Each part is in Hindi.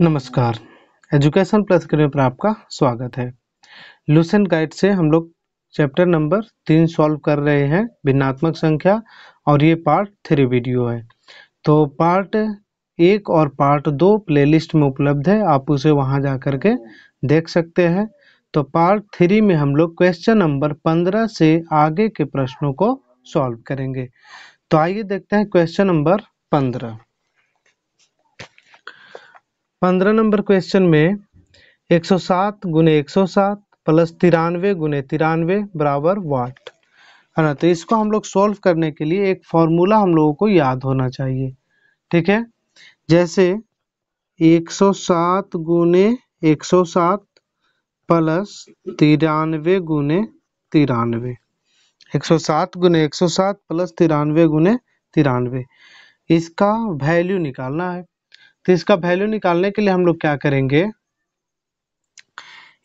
नमस्कार एजुकेशन प्लस करियर पर आपका स्वागत है लूसेंट गाइड से हम लोग चैप्टर नंबर तीन सॉल्व कर रहे हैं भिन्नात्मक संख्या और ये पार्ट थ्री वीडियो है तो पार्ट एक और पार्ट दो प्लेलिस्ट में उपलब्ध है आप उसे वहाँ जा कर के देख सकते हैं तो पार्ट थ्री में हम लोग क्वेश्चन नंबर पंद्रह से आगे के प्रश्नों को सॉल्व करेंगे तो आइए देखते हैं क्वेश्चन नंबर पंद्रह पंद्रह नंबर क्वेश्चन में 107 गुने एक प्लस तिरानवे गुने तिरानवे बराबर वाट है ना तो इसको हम लोग सॉल्व करने के लिए एक फॉर्मूला हम लोगों को याद होना चाहिए ठीक है जैसे 107 गुने सात प्लस तिरानवे गुने तिरानवे एक सौ सात गुने एक सौ सात प्लस तिरानवे गुने तिरानवे इसका वैल्यू निकालना है तो इसका वैल्यू निकालने के लिए हम लोग क्या करेंगे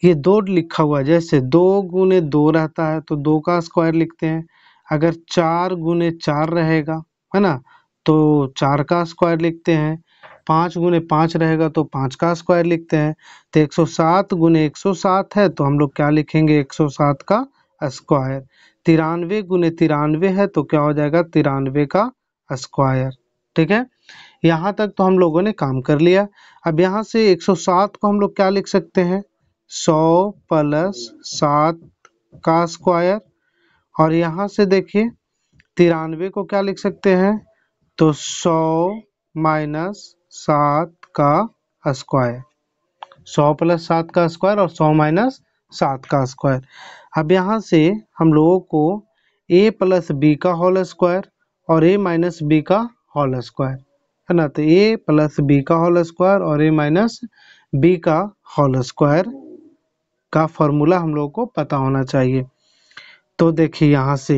ये दो लिखा हुआ है जैसे दो गुने दो रहता है तो दो का स्क्वायर लिखते हैं अगर चार गुने चार रहेगा है ना तो चार का स्क्वायर लिखते हैं पाँच गुने पाँच रहेगा तो पाँच का स्क्वायर लिखते हैं तो एक सौ सात गुने एक सौ सात है तो हम लोग क्या लिखेंगे एक सौ सात का स्क्वायर तिरानवे गुने तिरानवे है तो क्या हो जाएगा तिरानवे का स्क्वायर ठीक है यहाँ तक तो हम लोगों ने काम कर लिया अब यहाँ से 107 को हम लोग क्या लिख सकते हैं 100 प्लस सात का स्क्वायर और यहाँ से देखिए तिरानवे को क्या लिख सकते हैं तो 100 माइनस सात का स्क्वायर 100 प्लस सात का स्क्वायर और 100 माइनस सात का स्क्वायर अब यहाँ से हम लोगों को ए प्लस बी का होल स्क्वायर और ए माइनस बी का होल स्क्वायर है ना तो ए प्लस बी का होल स्क्वायर और ए माइनस बी का होल स्क्वायर का फॉर्मूला हम लोग को पता होना चाहिए तो देखिए यहाँ से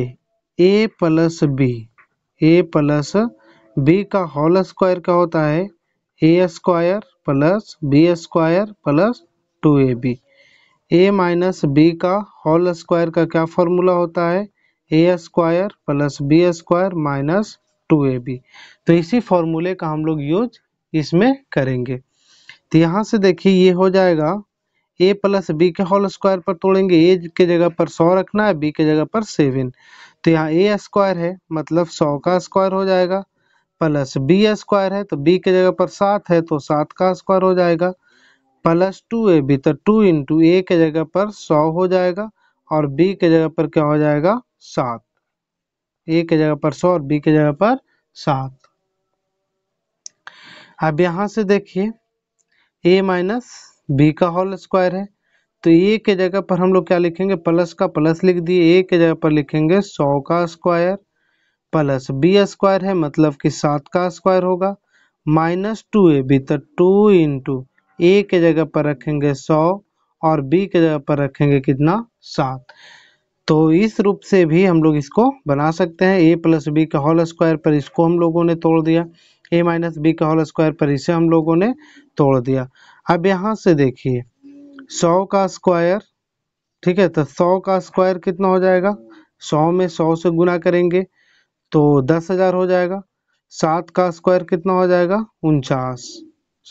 A plus B A plus B का होल स्क्वायर क्या होता है A square plus B square plus two A B A minus B का होल स्क्वायर का क्या फॉर्मूला होता है A square plus B square minus two A B तो इसी फॉर्मूले का हम लोग यूज इसमें करेंगे तो यहाँ से देखिए ये हो जाएगा ए प्लस बी के होल स्क्वायर पर तोड़ेंगे ए के जगह पर सौ रखना है बी के जगह पर सेवन तो यहाँ ए स्क्वायर है मतलब सौ का स्क्वायर हो जाएगा प्लस बी स्क्वायर है तो बी के जगह पर सात है तो सात का स्क्वायर हो जाएगा प्लस टू ए बी तो टू इंटू ए के जगह पर सौ हो जाएगा और बी के जगह पर क्या हो जाएगा सात ए के जगह पर सौ और बी के जगह पर सात अब यहां से देखिए ए माइनस बी का होल स्क्वायर है तो ए के जगह पर हम लोग क्या लिखेंगे प्लस का प्लस लिख दिए ए के जगह पर लिखेंगे सौ का स्क्वायर प्लस बी स्क्वायर है मतलब कि सात का स्क्वायर होगा माइनस टू ए बी तो टू इंटू ए के जगह पर रखेंगे सौ और बी के जगह पर रखेंगे कितना सात तो इस रूप से भी हम लोग इसको बना सकते हैं ए प्लस बी का होल स्क्वायर पर इसको हम लोगों ने तोड़ दिया ए माइनस बी का होल स्क्वायर पर इसे हम लोगों ने तोड़ दिया अब यहाँ से देखिए सौ का स्क्वायर ठीक है तो सौ का स्क्वायर कितना हो जाएगा सौ में सौ से गुना करेंगे तो दस हज़ार हो जाएगा सात का स्क्वायर कितना हो जाएगा उनचास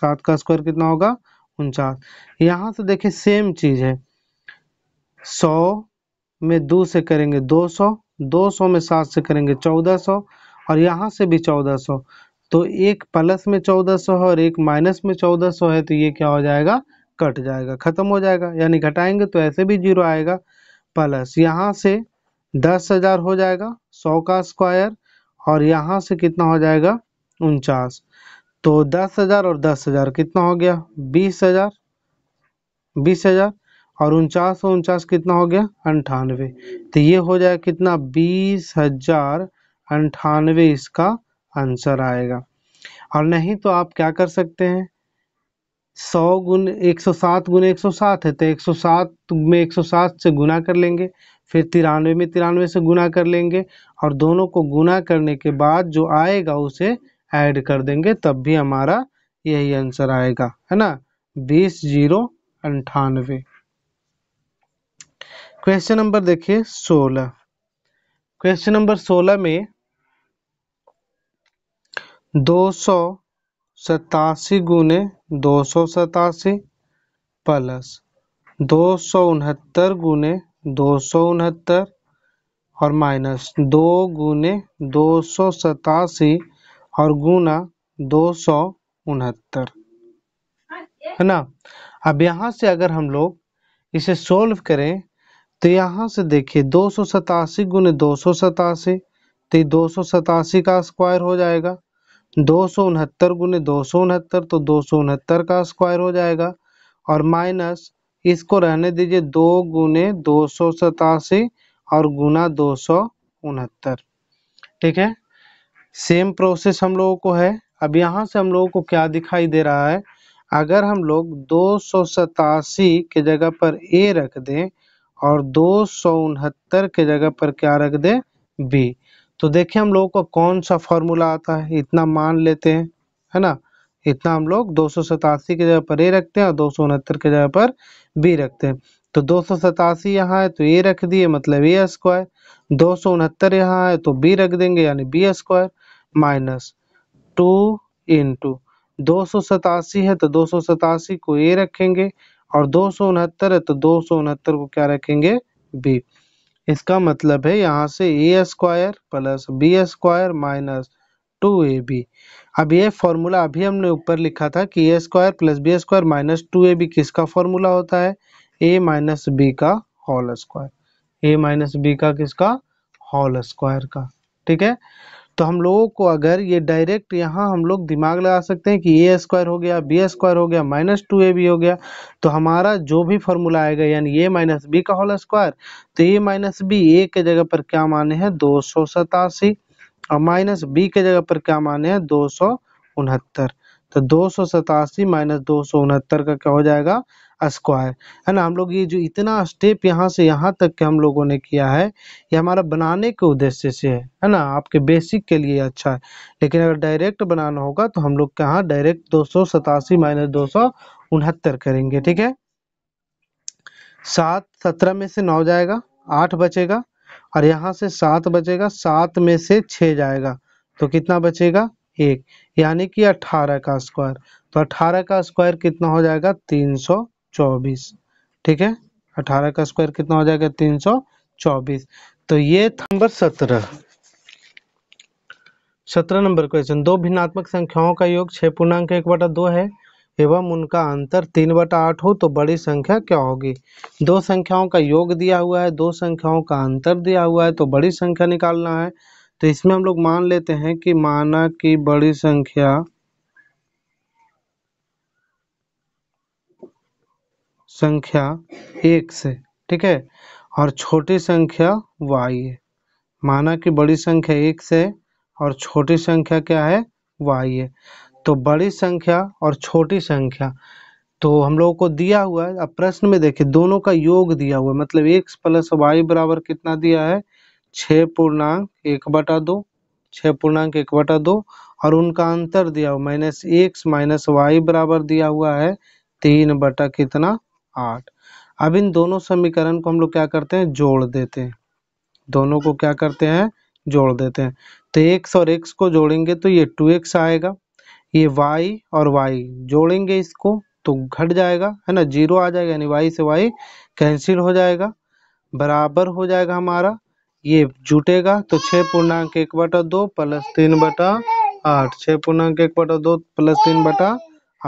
सात का स्क्वायर कितना होगा उनचास यहाँ से देखिए सेम चीज़ है सौ में दो से करेंगे दो सौ दो सौ में सात से करेंगे चौदह सौ और यहाँ से भी चौदह सौ तो एक प्लस में चौदह सौ है और एक माइनस में चौदह सौ है तो ये क्या हो जाएगा कट जाएगा ख़त्म हो जाएगा यानी घटाएंगे तो ऐसे भी जीरो आएगा प्लस यहाँ से दस हज़ार हो जाएगा सौ का स्क्वायर और यहाँ से कितना हो जाएगा उनचास तो दस हज़ार और दस हज़ार कितना हो गया बीस हज़ार बीस हज़ार और उनचास सौ उनचास कितना हो गया अंठानवे तो ये हो जाएगा कितना बीस हजार अंठानवे इसका आंसर आएगा और नहीं तो आप क्या कर सकते हैं सौ गुण एक सौ सात गुण एक सौ सात है तो एक सौ सात में एक सौ सात से गुना कर लेंगे फिर तिरानवे में तिरानवे से गुना कर लेंगे और दोनों को गुना करने के बाद जो आएगा उसे ऐड कर देंगे तब भी हमारा यही आंसर आएगा है ना बीस जीरो अंठानवे क्वेश्चन नंबर देखिए सोलह क्वेश्चन नंबर सोलह में दो सौ सतासी गुने दो सौ सतासी प्लस दो सौ उनहत्तर गुने दो सौ उनहत्तर और माइनस दो गुने दो सौ सतासी और गुना दो सौ उनहत्तर है ना अब यहाँ से अगर हम लोग इसे सोल्व करें तो यहाँ से देखिए दो सौ सतासी गुने दो सौ सतासी तो दो सौ सतासी का स्क्वायर हो जाएगा दो सौ उनहत्तर गुने दो सौ उनहत्तर तो दो सौ उनहत्तर का स्क्वायर हो जाएगा और माइनस इसको रहने दीजिए दो गुने दो सौ सतासी और गुना दो सौ उनहत्तर ठीक है सेम प्रोसेस हम लोगों को है अब यहाँ से हम लोगों को क्या दिखाई दे रहा है अगर हम लोग दो सौ सतासी के जगह पर ए रख दें और दो सौ उनहत्तर के जगह पर क्या रख दे बी तो देखिए हम लोगों को कौन सा फॉर्मूला आता है इतना मान लेते हैं है ना इतना हम लोग दो सौ सतासी के जगह पर ए रखते हैं और दो सौ उनहत्तर के जगह पर बी रखते हैं तो दो सौ सतासी यहाँ है तो ए रख दिए मतलब ए स्क्वायर दो सौ उनहत्तर यहाँ है तो बी रख देंगे यानी B square minus two into दो सौ सतासी है तो दो सौ सतासी को ए रखेंगे और दो सौ उनहत्तर है तो दो सौ उनहत्तर को क्या रखेंगे बी इसका मतलब है यहाँ से A square plus B square minus two A B अब ये फॉर्मूला अभी हमने ऊपर लिखा था कि A square plus B square minus two A B किसका फॉर्मूला होता है ए माइनस बी का whole square A minus B का किसका होल स्क्वायर का ठीक है तो हम लोगों को अगर ये डायरेक्ट यहाँ हम लोग दिमाग लगा सकते हैं कि ए स्क्वायर हो गया बी स्क्वायर हो गया माइनस टू ए बी हो गया तो हमारा जो भी फॉर्मूला आएगा यानी ए माइनस बी का होल स्क्वायर तो ए माइनस बी ए के जगह पर क्या माने हैं दो सौ सतासी और माइनस बी के जगह पर क्या माने हैं दो सौ उनहत्तर तो दो सौ सतासी माइनस दो सौ उनहत्तर का क्या हो जाएगा स्क्वायर है ना हम लोग ये जो इतना स्टेप यहाँ से यहाँ तक के हम लोगों ने किया है ये हमारा बनाने के उद्देश्य से है है ना आपके बेसिक के लिए अच्छा है लेकिन अगर डायरेक्ट बनाना होगा तो हम लोग के यहाँ डायरेक्ट दो सौ सतासी माइनस दो सौ उनहत्तर करेंगे ठीक है सात सत्रह में से नौ जाएगा आठ बचेगा और यहाँ से सात बचेगा सात में से छ जाएगा तो कितना बचेगा एक यानी कि अठारह का स्क्वायर तो अठारह का स्क्वायर कितना हो जाएगा तीन सौ चौबीस ठीक है अठारह का स्क्वायर कितना हो जाएगा तीन सौ चौबीस तो ये था नंबर सत्रह सत्रह नंबर क्वेश्चन दो भिन्नात्मक संख्याओं का योग छः पूर्णांक एक बटा दो है एवं उनका अंतर तीन बटा आठ हो तो बड़ी संख्या क्या होगी दो संख्याओं का योग दिया हुआ है दो संख्याओं का अंतर दिया हुआ है तो बड़ी संख्या निकालना है तो इसमें हम लोग मान लेते हैं कि माना कि बड़ी संख्या संख्या एक से ठीक है और छोटी संख्या वाई है माना कि बड़ी संख्या एक से और छोटी संख्या क्या है वाई है तो बड़ी संख्या और छोटी संख्या तो हम लोगों को दिया हुआ है अब प्रश्न में देखिए दोनों का योग दिया हुआ है मतलब एक प्लस वाई बराबर कितना दिया है छ पूर्णांक एक बटा दो छ पूर्णांक एक बटा दो और उनका अंतर दिया हुआ माइनस एक्स माइनस वाई बराबर दिया हुआ है तीन बटा कितना आठ अब इन दोनों समीकरण को हम लोग क्या करते हैं जोड़ देते हैं दोनों को क्या करते हैं जोड़ देते हैं तो एक्स और एक्स को जोड़ेंगे तो ये टू एक्स आएगा ये वाई और वाई जोड़ेंगे इसको तो घट जाएगा है ना जीरो आ जाएगा यानी वाई से वाई कैंसिल हो जाएगा बराबर हो जाएगा हमारा ये जुटेगा तो छः पूर्णांक एक बटा दो प्लस तीन बटा आठ छः पूर्णांक एक बटा दो प्लस तीन बटा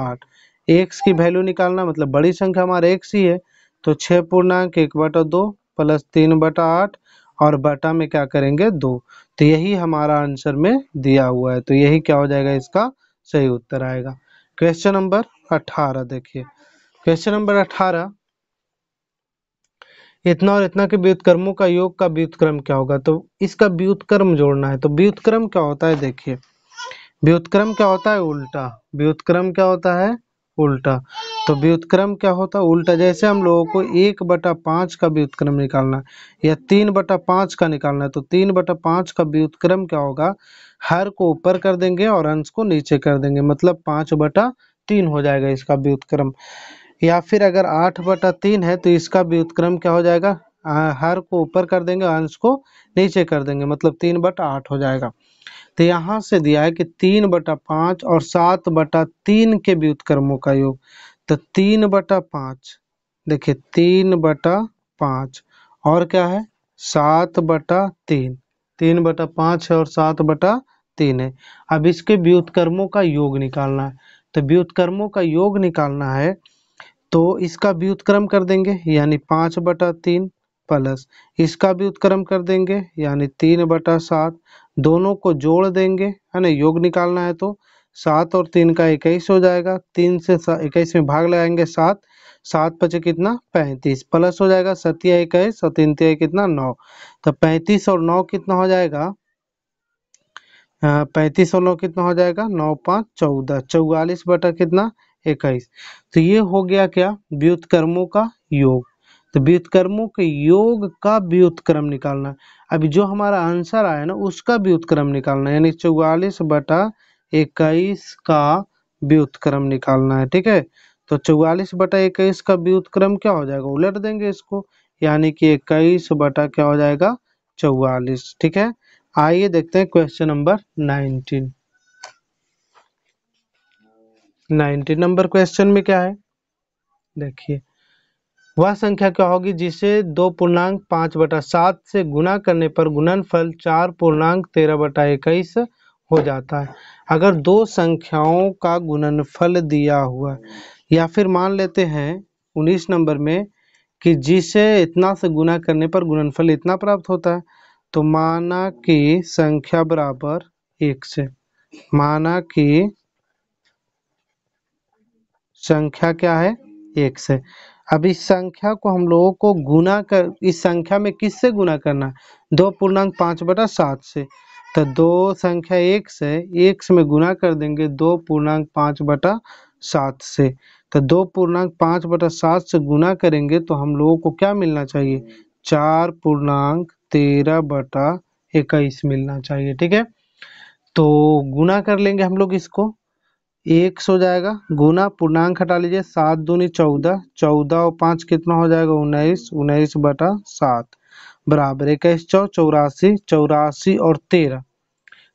आठ एक्स की वैल्यू निकालना मतलब बड़ी संख्या हमारा एक्स ही है तो छः पूर्णांक एक बटा दो प्लस तीन बटा आठ और बटा में क्या करेंगे दो तो यही हमारा आंसर में दिया हुआ है तो यही क्या हो जाएगा इसका सही उत्तर आएगा क्वेश्चन नंबर अठारह देखिए क्वेश्चन नंबर अठारह इतना और इतना के व्युतक्रमों का योग का व्युतक्रम क्या होगा तो इसका व्युतक्रम जोड़ना है तो व्युतक्रम क्या होता है देखिए व्युतक्रम क्या होता है उल्टा व्युतक्रम क्या होता है उल्टा तो व्युतक्रम क्या होता है उल्टा जैसे हम लोगों को एक बटा पाँच का व्युतक्रम निकालना है या तीन बटा पाँच का निकालना है तो तीन बटा पाँच का व्युतक्रम क्या होगा हर को ऊपर कर देंगे और अंश को नीचे कर देंगे मतलब पाँच बटा तीन हो जाएगा इसका व्युतक्रम या फिर अगर आठ बटा तीन है तो इसका व्युतक्रम क्या हो जाएगा हर को ऊपर कर देंगे अंश को नीचे कर देंगे मतलब तीन बटा आठ हो जाएगा तो यहाँ से दिया है कि तीन बटा पाँच और सात बटा तीन के व्युतकर्मों का योग तो तीन बटा पाँच देखिए तीन बटा पाँच और क्या है सात बटा तीन तीन बटा पाँच है और सात बटा तीन है अब इसके व्युतकर्मों का योग निकालना है तो व्युतकर्मों का योग निकालना है तो इसका व्युतक्रम कर देंगे यानी पाँच बटा तीन प्लस इसका भी उत्क्रम कर देंगे यानी तीन बटा सात दोनों को जोड़ देंगे है ना योग निकालना है तो सात और तीन का इक्कीस हो जाएगा तीन से इक्कीस में भाग लगाएंगे सात सात पचे कितना पैंतीस प्लस हो जाएगा सतिया इक्कीस और तीन तिया कितना नौ तो पैंतीस और नौ कितना हो जाएगा पैंतीस और नौ कितना हो जाएगा नौ पाँच चौदह चौवालीस बटा कितना इक्कीस तो ये हो गया क्या व्युतकर्मों का योग तो व्युतक्रमों के योग का व्युतक्रम निकालना अभी जो हमारा आंसर आया ना उसका व्युतक्रम निकालना यानी चौवालीस बटा इक्कीस का व्युतक्रम निकालना है ठीक है तो चौवालीस बटा इक्कीस का व्युतक्रम क्या हो जाएगा उलट देंगे इसको यानी कि इक्कीस बटा क्या हो जाएगा चौवालीस ठीक है आइए देखते हैं question number nineteen nineteen number question में क्या है देखिए वह संख्या क्या होगी जिसे दो पूर्णांक पाँच बटा सात से गुना करने पर गुणनफल चार पूर्णांक तेरह बटा इक्कीस हो जाता है अगर दो संख्याओं का गुणनफल दिया हुआ या फिर मान लेते हैं उन्नीस नंबर में कि जिसे इतना से गुना करने पर गुणनफल इतना प्राप्त होता है तो माना कि संख्या बराबर एक से माना कि संख्या क्या है एक से अब इस संख्या को हम लोगों को गुना कर इस संख्या में किससे गुना करना है दो पूर्णांक पाँच बटा सात से तो दो संख्या एक से एक से में गुना कर देंगे दो पूर्णांक पाँच बटा सात से तो दो पूर्णांक पाँच बटा सात से गुना करेंगे तो हम लोगों को क्या मिलना चाहिए चार पूर्णांक तेरह बटा इक्कीस मिलना चाहिए ठीक है तो गुना कर लेंगे हम लोग इसको एक सौ जाएगा गुना पूर्णांक हटा लीजिए सात दूनी चौदह चौदह और पाँच कितना हो जाएगा उन्नीस उन्नीस बटा सात बराबर इक्कीस चौ चौरासी चौरासी और तेरह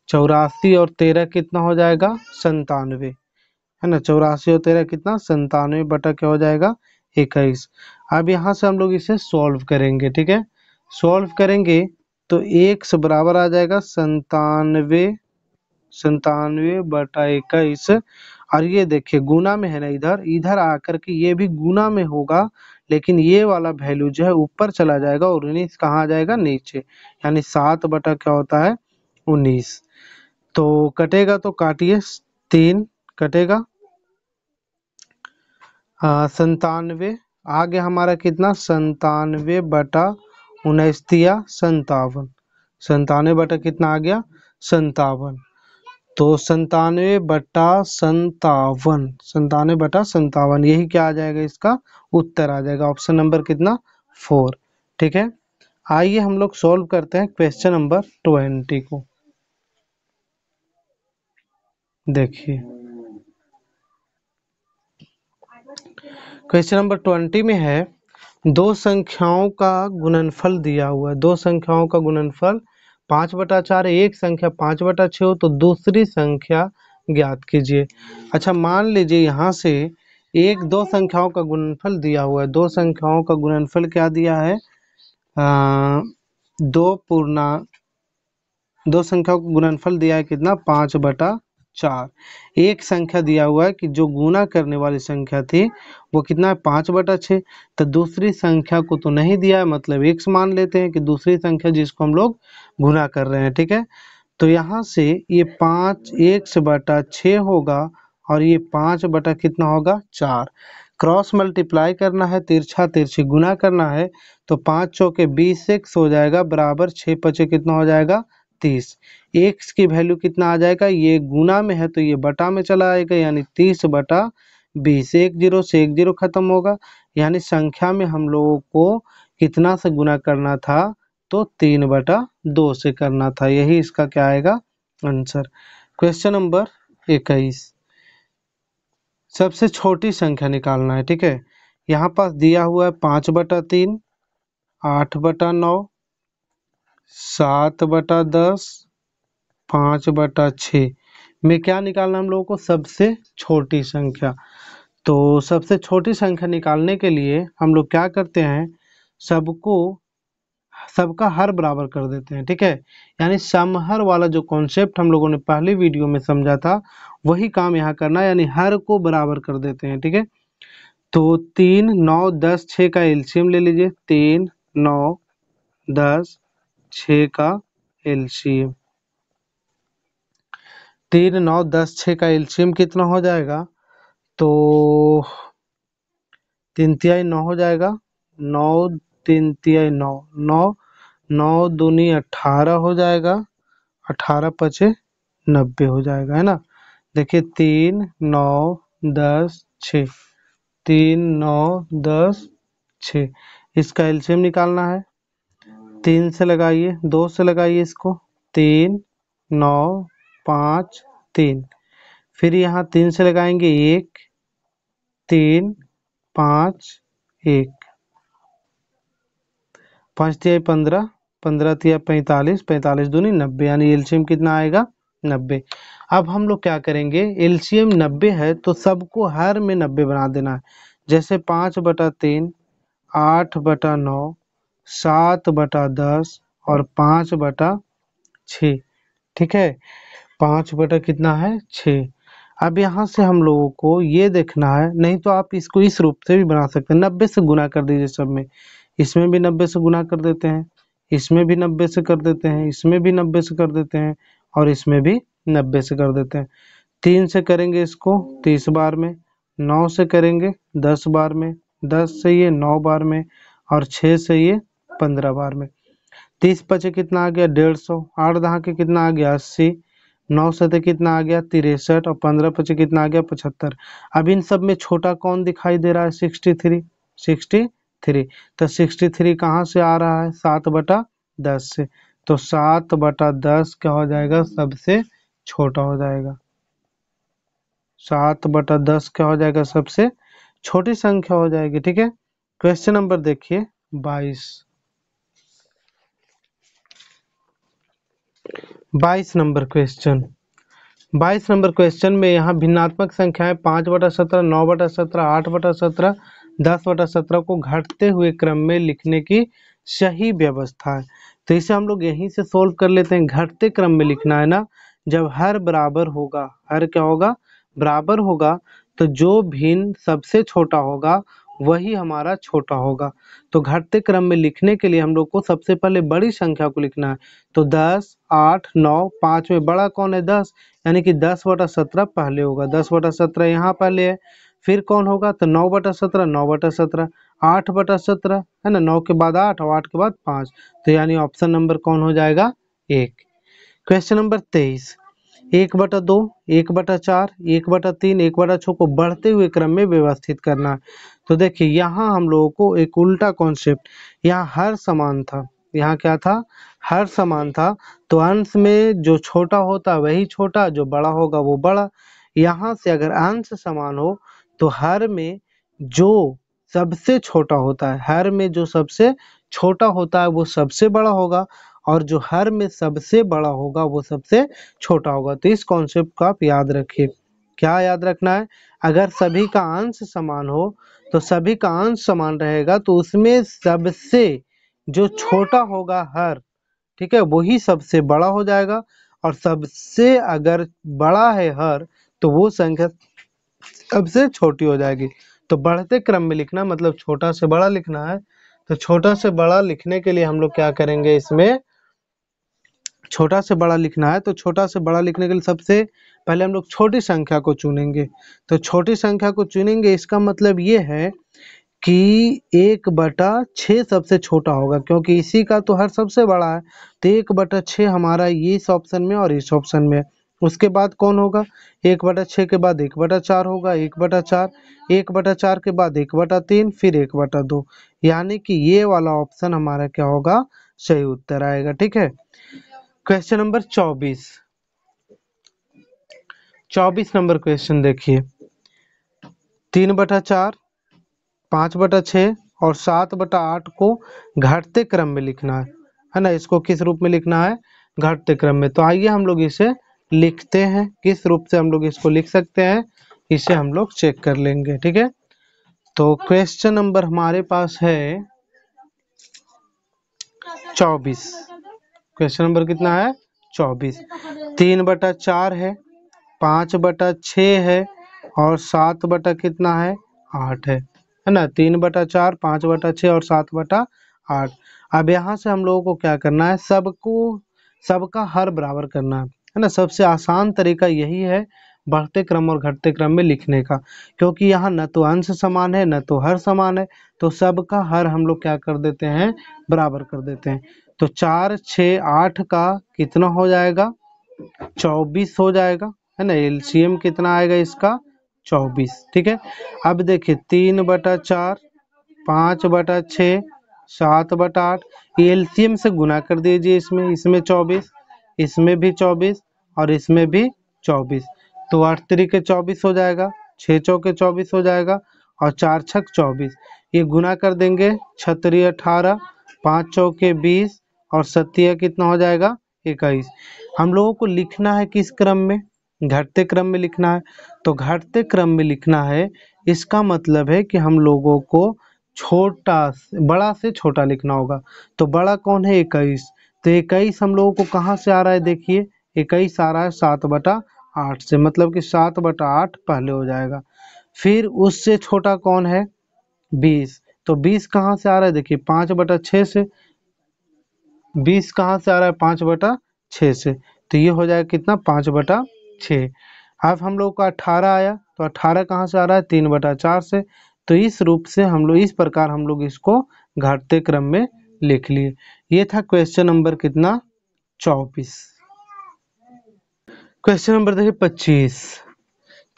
चौरासी और तेरह कितना हो जाएगा संतानवे है ना चौरासी और तेरह कितना संतानवे बटा क्या हो जाएगा इक्कीस अब यहाँ से हम लोग इसे सॉल्व करेंगे ठीक है सॉल्व करेंगे तो एक बराबर आ जाएगा संतानवे संतानवे बटा इक्कीस और ये देखिए गुना में है ना इधर इधर आकर के ये भी गुना में होगा लेकिन ये वाला वैल्यू जो है ऊपर चला जाएगा और उन्नीस कहाँ आ जाएगा नीचे यानी सात बटा क्या होता है उन्नीस तो कटेगा तो काटिए तीन कटेगा संतानवे आगे हमारा कितना संतानवे बटा उन्नीस दिया संतावन संतानवे बटा कितना आ गया संतावन तो संतानवे बटा संतावन संतानवे बटा संतावन यही क्या आ जाएगा इसका उत्तर आ जाएगा ऑप्शन नंबर कितना फोर ठीक है आइए हम लोग सॉल्व करते हैं क्वेश्चन नंबर ट्वेंटी को देखिए क्वेश्चन नंबर ट्वेंटी में है दो संख्याओं का गुणनफल दिया हुआ है दो संख्याओं का गुणनफल पाँच बटा चार एक संख्या पाँच बटा छः हो तो दूसरी संख्या ज्ञात कीजिए अच्छा मान लीजिए यहाँ से एक दो संख्याओं का गुणनफल दिया हुआ है दो संख्याओं का गुणनफल क्या दिया है आ, दो पूर्णा दो संख्याओं का गुणनफल दिया है कितना पाँच बटा चार एक संख्या दिया हुआ है कि जो गुना करने वाली संख्या थी वो कितना है पाँच बटा छः तो दूसरी संख्या को तो नहीं दिया है मतलब एक्स मान लेते हैं कि दूसरी संख्या जिसको हम लोग गुना कर रहे हैं ठीक है तो यहाँ से ये पाँच एक्स बटा छः होगा और ये पाँच बटा कितना होगा चार क्रॉस मल्टीप्लाई करना है तिरछा तिरछी गुना करना है तो पाँच चौके बीस एक्स हो जाएगा बराबर छः पचे कितना हो जाएगा तीस एक्स की वैल्यू कितना आ जाएगा ये गुना में है तो ये बटा में चला आएगा यानी तीस बटा बीस एक जीरो से एक जीरो खत्म होगा यानी संख्या में हम लोगों को कितना से गुना करना था तो तीन बटा दो से करना था यही इसका क्या आएगा आंसर क्वेश्चन नंबर इक्कीस सबसे छोटी संख्या निकालना है ठीक है यहाँ पास दिया हुआ है पाँच बटा तीन आठ बटा नौ सात बटा दस पाँच बटा छ में क्या निकालना हम लोगों को सबसे छोटी संख्या तो सबसे छोटी संख्या निकालने के लिए हम लोग क्या करते हैं सबको सबका हर बराबर कर देते हैं ठीक है यानी समहर वाला जो कॉन्सेप्ट हम लोगों ने पहले वीडियो में समझा था वही काम यहाँ करना यानी हर को बराबर कर देते हैं ठीक है तो तीन नौ दस छ का एल्शियम ले लीजिए तीन नौ दस छ का एलसीएम तीन नौ दस छ का एलसीएम कितना हो जाएगा तो तीन तिहाई नौ हो जाएगा नौ तीन तिहाई नौ नौ नौ दूनी अठारह हो जाएगा अठारह पचे नब्बे हो जाएगा है ना देखिए तीन नौ दस छ तीन नौ दस छ इसका एलसीएम निकालना है तीन से लगाइए दो से लगाइए इसको तीन नौ पाँच तीन फिर यहाँ तीन से लगाएंगे एक तीन पाँच एक पाँच तिया पंद्रह पंद्रह तिया पैंतालीस पैंतालीस दूनी नब्बे यानी एलसीएम कितना आएगा नब्बे अब हम लोग क्या करेंगे एलसीएम नब्बे है तो सबको हर में नब्बे बना देना है जैसे पाँच बटा तीन आठ बटा नौ सात बटा दस और पाँच बटा छ ठीक है पाँच बटा कितना है छ अब यहाँ से हम लोगों को ये देखना है नहीं तो आप इसको इस रूप से भी बना सकते हैं नब्बे से गुना कर दीजिए सब में इसमें भी नब्बे से गुना कर देते हैं इसमें भी नब्बे से कर देते हैं इसमें भी नब्बे से कर देते हैं और इसमें भी नब्बे से कर देते हैं तीन से करेंगे इसको तीस बार में नौ से करेंगे दस बार में दस से ये नौ बार में और छः से ये पंद्रह बार में तीस पचे कितना आ गया डेढ़ सौ आठ दहाके कितना आ गया अस्सी नौ सतह कितना आ गया तिरसठ और पंद्रह पचे कितना आ गया पचहत्तर अब इन सब में छोटा कौन दिखाई दे रहा है सिक्सटी थ्री सिक्सटी थ्री तो सिक्सटी थ्री कहाँ से आ रहा है सात बटा दस से तो सात बटा दस क्या हो जाएगा सबसे छोटा हो जाएगा सात बटा दस क्या हो जाएगा सबसे छोटी संख्या हो जाएगी ठीक है क्वेश्चन नंबर देखिए बाईस बाईस नंबर क्वेश्चन बाईस नंबर क्वेश्चन में यहाँ भिन्नात्मक संख्याएं पाँच बटा सत्रह नौ बटा सत्रह आठ बटा सत्रह दस बटा सत्रह को घटते हुए क्रम में लिखने की सही व्यवस्था है तो इसे हम लोग यहीं से सोल्व कर लेते हैं घटते क्रम में लिखना है ना जब हर बराबर होगा हर क्या होगा बराबर होगा तो जो भिन्न सबसे छोटा होगा वही हमारा छोटा होगा तो घटते क्रम में लिखने के लिए हम लोग को सबसे पहले बड़ी संख्या को लिखना है तो दस आठ नौ पाँच में बड़ा कौन है दस यानी कि दस बटा सत्रह पहले होगा दस बटा सत्रह यहाँ पहले है फिर कौन होगा तो नौ बटा सत्रह नौ बटा सत्रह आठ बटा सत्रह है ना नौ के बाद आठ और आठ के बाद पांच तो यानी ऑप्शन नंबर कौन हो जाएगा एक क्वेश्चन नंबर तेईस एक बटा दो एक बटा चार एक बटा तीन एक बटा छः को बढ़ते हुए क्रम में व्यवस्थित करना तो देखिए यहाँ हम लोगों को एक उल्टा कॉन्सेप्ट यहाँ हर समान था यहाँ क्या था हर समान था तो अंश में जो छोटा होता वही छोटा जो बड़ा होगा वो बड़ा यहाँ से अगर अंश समान हो तो हर में जो सबसे छोटा होता है हर में जो सबसे छोटा होता है वो सबसे बड़ा होगा और जो हर में सबसे बड़ा होगा वो सबसे छोटा होगा तो इस कॉन्सेप्ट को आप याद रखिए क्या याद रखना है अगर सभी का अंश समान हो तो सभी का अंश समान रहेगा तो उसमें सबसे जो छोटा होगा हर ठीक है वही सबसे बड़ा हो जाएगा और सबसे अगर बड़ा है हर तो वो संख्या सबसे छोटी हो जाएगी तो बढ़ते क्रम में लिखना मतलब छोटा से बड़ा लिखना है तो छोटा से बड़ा लिखने के लिए हम लोग क्या करेंगे इसमें छोटा से बड़ा लिखना है तो छोटा से बड़ा लिखने के लिए सबसे पहले हम लोग छोटी संख्या को चुनेंगे तो छोटी संख्या को चुनेंगे इसका मतलब ये है कि एक बटा छः सबसे छोटा होगा क्योंकि इसी का तो हर सबसे बड़ा है तो एक बटा छः हमारा ये इस ऑप्शन में और इस ऑप्शन में उसके बाद कौन होगा एक बटा छः के बाद एक बटा चार होगा एक बटा चार एक बटा चार के बाद एक बटा तीन फिर एक बटा दो यानी कि ये वाला ऑप्शन हमारा क्या होगा सही उत्तर आएगा ठीक है क्वेश्चन नंबर चौबीस चौबीस नंबर क्वेश्चन देखिए तीन बटा चार पाँच बटा छः और सात बटा आठ को घटते क्रम में लिखना है है ना इसको किस रूप में लिखना है घटते क्रम में तो आइए हम लोग इसे लिखते हैं किस रूप से हम लोग इसको लिख सकते हैं इसे हम लोग चेक कर लेंगे ठीक है तो क्वेश्चन नंबर हमारे पास है चौबीस क्वेश्चन नंबर कितना है चौबीस तीन बटा चार है पाँच बटा छ है और सात बटा कितना है आठ है है ना तीन बटा चार पाँच बटा छः और सात बटा आठ अब यहाँ से हम लोगों को क्या करना है सबको सबका हर बराबर करना है है ना सबसे आसान तरीका यही है बढ़ते क्रम और घटते क्रम में लिखने का क्योंकि यहाँ न तो अंश समान है न तो हर समान है तो सबका हर हम लोग क्या कर देते हैं बराबर कर देते हैं तो चार छ आठ का कितना हो जाएगा चौबीस हो जाएगा है ना एल कितना आएगा इसका चौबीस ठीक है अब देखिए तीन बटा चार पाँच बटा छ सात बटा आठ एल से गुना कर दीजिए इसमें इसमें चौबीस इसमें भी चौबीस और इसमें भी चौबीस तो आठ तरीके चौबीस हो जाएगा छः चौके चौबीस हो जाएगा और चार छक चौबीस ये गुना कर देंगे छतरी अठारह पाँच चौके बीस और सत्य कितना हो जाएगा इक्कीस हम लोगों को लिखना है किस क्रम में घटते क्रम में लिखना है तो घटते क्रम में लिखना है इसका मतलब है कि हम लोगों को छोटा बड़ा से छोटा लिखना होगा तो बड़ा कौन है इक्कीस तो इक्कीस हम लोगों को कहाँ से आ रहा है देखिए इक्कीस आ रहा है सात बटा आठ से मतलब कि सात बटा आठ पहले हो जाएगा फिर उससे छोटा कौन है बीस तो बीस कहाँ से आ रहा है देखिए पाँच बटा छः से बीस कहाँ से आ रहा है पाँच बटा छः से तो ये हो जाएगा कितना पाँच बटा छः अब हम लोग का अठारह आया तो अठारह कहाँ से आ रहा है तीन बटा चार से तो इस रूप से हम लोग इस प्रकार हम लोग इसको घाटते क्रम में लिख लिए ये था क्वेश्चन नंबर कितना चौबीस क्वेश्चन नंबर देखिए पच्चीस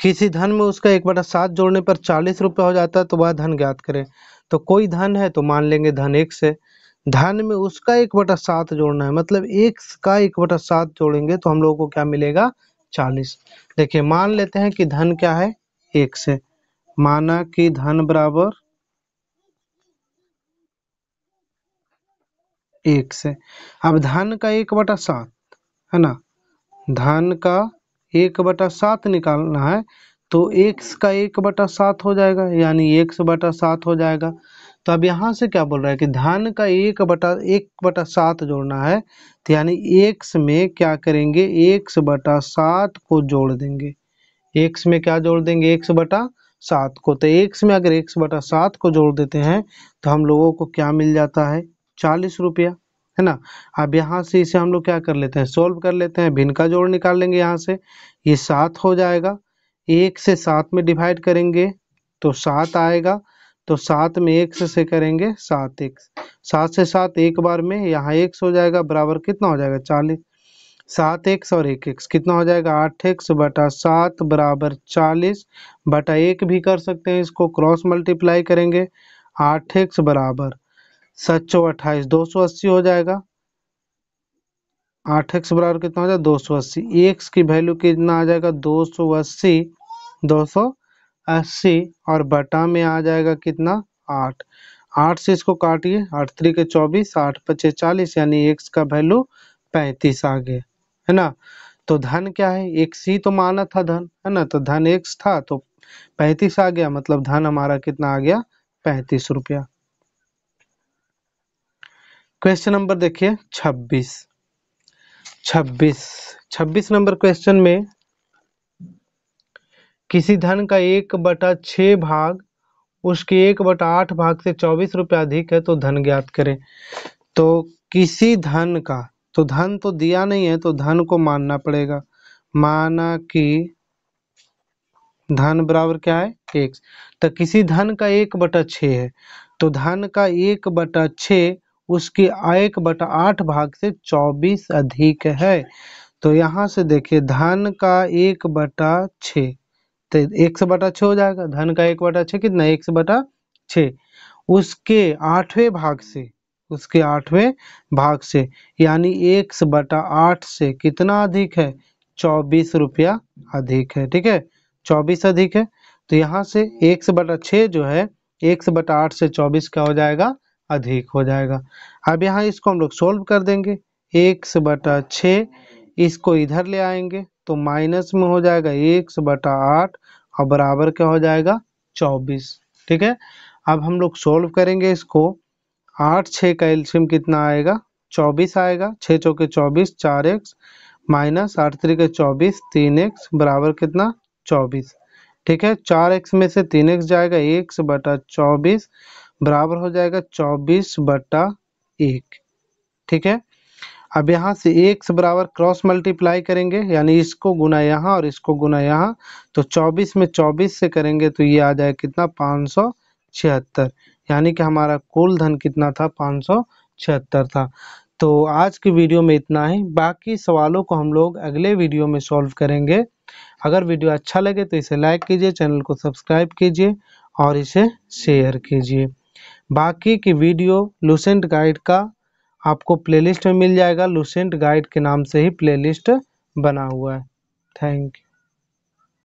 किसी धन में उसका एक बटा सात जोड़ने पर चालीस रुपये हो जाता है तो वह धन ज्ञात करें तो कोई धन है तो मान लेंगे धन एक से धन में उसका एक बटा सात जोड़ना है मतलब एक का एक बटा सात जोड़ेंगे तो हम लोगों को क्या मिलेगा चालीस देखिए मान लेते हैं कि धन क्या है एक से माना कि धन बराबर एक से अब धन का एक बटा सात है ना धन का एक बटा सात निकालना है तो एक का एक बटा सात हो जाएगा यानी एक बटा सात हो जाएगा तो अब यहाँ से क्या बोल रहा है कि ध्यान का एक बटा एक बटा सात जोड़ना है तो यानी एक्स में क्या करेंगे एक्स बटा सात को जोड़ देंगे एक्स में क्या जोड़ देंगे एक्स बटा सात को तो एक्स में अगर एक्स बटा सात को जोड़ देते हैं तो हम लोगों को क्या मिल जाता है चालीस रुपया है ना अब यहाँ से इसे हम लोग क्या कर लेते हैं सोल्व कर लेते हैं भिन्न का जोड़ निकाल लेंगे यहाँ से ये यह सात हो जाएगा एक से सात में डिवाइड करेंगे तो सात आएगा तो सात में एक से करेंगे सात एक सात से सात एक बार में यहाँ एक हो जाएगा बराबर कितना हो जाएगा चालीस सात एक्स और एक एक्स कितना हो जाएगा आठ एक्स बटा सात बराबर चालीस बटा एक भी कर सकते हैं इसको क्रॉस मल्टीप्लाई करेंगे आठ एक्स बराबर सात सौ अट्ठाईस दो सौ अस्सी हो जाएगा आठ एक्स बराबर कितना हो जाएगा दो सौ अस्सी एक की वैल्यू कितना आ जाएगा दो सौ अस्सी दो सौ अस्सी और बटा में आ जाएगा कितना आठ आठ से इसको काटिए आठ थ्री के चौबीस आठ पच्चीस चालीस यानी एक्स का वैल्यू पैंतीस आ गया है ना तो धन क्या है एक्स ही तो माना था धन है ना तो धन एक्स था तो पैंतीस आ गया मतलब धन हमारा कितना आ गया पैंतीस रुपया क्वेश्चन नंबर देखिए छब्बीस छब्बीस छब्बीस नंबर क्वेश्चन में किसी धन का एक बटा छः भाग उसके एक बटा आठ भाग से चौबीस रुपया अधिक है तो धन ज्ञात करें तो किसी धन का तो धन तो दिया नहीं है तो धन को मानना पड़ेगा माना कि धन बराबर क्या है एक तो किसी धन का एक बटा छ है तो धन का एक बटा छ उसके एक बटा आठ भाग से चौबीस अधिक है तो यहां से देखिए धन का एक बटा छः तो एक से बटा छ हो जाएगा धन का एक बटा छ कितना एक से बटा छ उसके आठवें भाग से उसके आठवें भाग से यानी एक से बटा आठ से कितना अधिक है चौबीस रुपया अधिक है ठीक है चौबीस अधिक है तो यहाँ से एक से बटा छः जो है एक से बटा आठ से चौबीस क्या हो जाएगा अधिक हो जाएगा अब यहाँ इसको हम लोग सोल्व कर देंगे एक से बटा छः इसको इधर ले आएंगे तो माइनस में हो जाएगा एक बटा आठ और बराबर क्या हो जाएगा चौबीस ठीक है अब हम लोग सोल्व करेंगे इसको आठ छः का एल्शियम कितना आएगा चौबीस आएगा छः चौके चौबीस चार एक्स माइनस आठ तरीके चौबीस तीन एक्स बराबर कितना चौबीस ठीक है चार एक्स में से तीन एक्स जाएगा एक बटा चौबीस बराबर हो जाएगा चौबीस बटा एक ठीक है अब यहाँ से एक से बराबर क्रॉस मल्टीप्लाई करेंगे यानी इसको गुना यहाँ और इसको गुना यहाँ तो 24 में 24 से करेंगे तो ये आ जाए कितना पाँच सौ छिहत्तर यानी कि हमारा कुल धन कितना था पाँच सौ छिहत्तर था तो आज की वीडियो में इतना ही बाकी सवालों को हम लोग अगले वीडियो में सॉल्व करेंगे अगर वीडियो अच्छा लगे तो इसे लाइक कीजिए चैनल को सब्सक्राइब कीजिए और इसे शेयर कीजिए बाकी की वीडियो लूसेंट गाइड का आपको प्लेलिस्ट में मिल जाएगा लूसेंट गाइड के नाम से ही प्लेलिस्ट बना हुआ है थैंक यू